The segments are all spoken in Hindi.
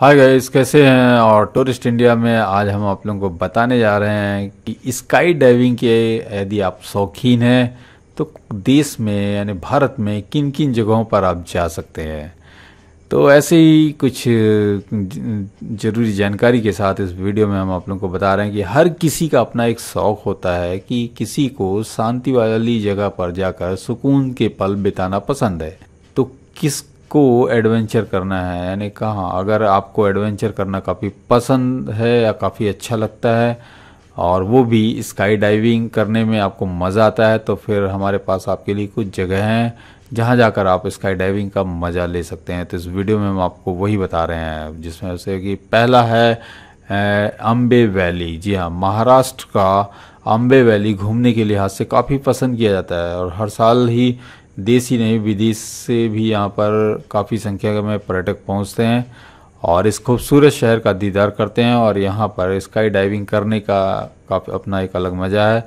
हाय गाइस कैसे हैं और टूरिस्ट इंडिया में आज हम आप लोगों को बताने जा रहे हैं कि स्काई डाइविंग के यदि आप शौकीन हैं तो देश में यानी भारत में किन किन जगहों पर आप जा सकते हैं तो ऐसे ही कुछ ज़रूरी जानकारी के साथ इस वीडियो में हम आप लोगों को बता रहे हैं कि हर किसी का अपना एक शौक़ होता है कि किसी को शांति वाली जगह पर जाकर सुकून के पल बिताना पसंद है तो किस को एडवेंचर करना है यानी कहाँ अगर आपको एडवेंचर करना काफ़ी पसंद है या काफ़ी अच्छा लगता है और वो भी स्काई डाइविंग करने में आपको मज़ा आता है तो फिर हमारे पास आपके लिए कुछ जगह हैं जहाँ जाकर आप स्काई डाइविंग का मज़ा ले सकते हैं तो इस वीडियो में हम आपको वही बता रहे हैं जिसमें से कि पहला है अम्बे वैली जी हाँ महाराष्ट्र का अम्बे वैली घूमने के लिहाज से काफ़ी पसंद किया जाता है और हर साल ही देश ही नहीं विदेश से भी यहाँ पर काफ़ी संख्या में पर्यटक पहुँचते हैं और इस खूबसूरत शहर का दीदार करते हैं और यहाँ पर स्काई डाइविंग करने का काफ़ी अपना एक अलग मज़ा है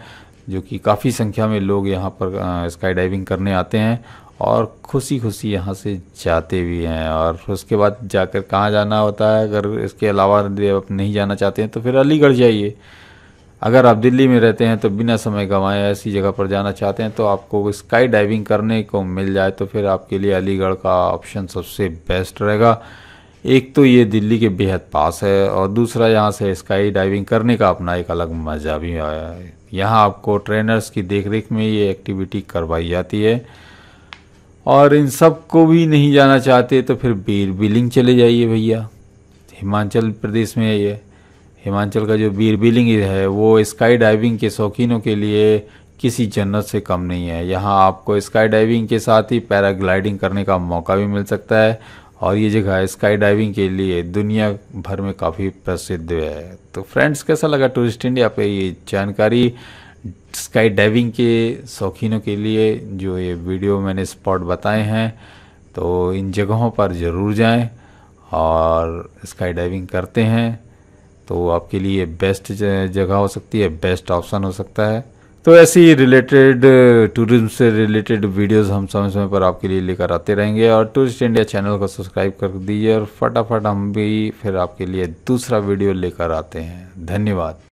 जो कि काफ़ी संख्या में लोग यहाँ पर स्काई डाइविंग करने आते हैं और खुशी खुशी यहाँ से जाते भी हैं और उसके बाद जाकर कहाँ जाना होता है अगर इसके अलावा आप नहीं जाना चाहते हैं तो फिर अलीगढ़ जाइए अगर आप दिल्ली में रहते हैं तो बिना समय गंवाए ऐसी जगह पर जाना चाहते हैं तो आपको स्काई डाइविंग करने को मिल जाए तो फिर आपके लिए अलीगढ़ का ऑप्शन सबसे बेस्ट रहेगा एक तो ये दिल्ली के बेहद पास है और दूसरा यहाँ से स्काई डाइविंग करने का अपना एक अलग मज़ा भी आया है यहाँ आपको ट्रेनर्स की देखरेख में ये एक्टिविटी करवाई जाती है और इन सब को भी नहीं जाना चाहते तो फिर बीर बिलिंग चले जाइए भैया हिमाचल प्रदेश में है ये हिमाचल का जो बीर बिलिंग है वो स्काई डाइविंग के शौकीनों के लिए किसी जन्नत से कम नहीं है यहाँ आपको स्काई डाइविंग के साथ ही पैराग्लाइडिंग करने का मौका भी मिल सकता है और ये जगह स्काई डाइविंग के लिए दुनिया भर में काफ़ी प्रसिद्ध है तो फ्रेंड्स कैसा लगा टूरिस्ट इंडिया पे ये जानकारी स्काई डाइविंग के शौकीनों के लिए जो ये वीडियो मैंने स्पॉट बताए हैं तो इन जगहों पर ज़रूर जाएं और स्काई डाइविंग करते हैं तो आपके लिए बेस्ट जगह हो सकती है बेस्ट ऑप्शन हो सकता है तो ऐसी रिलेटेड टूरिज्म से रिलेटेड वीडियोस हम समय समय पर आपके लिए लेकर आते रहेंगे और टूरिस्ट इंडिया चैनल को सब्सक्राइब कर दीजिए और फटाफट हम भी फिर आपके लिए दूसरा वीडियो लेकर आते हैं धन्यवाद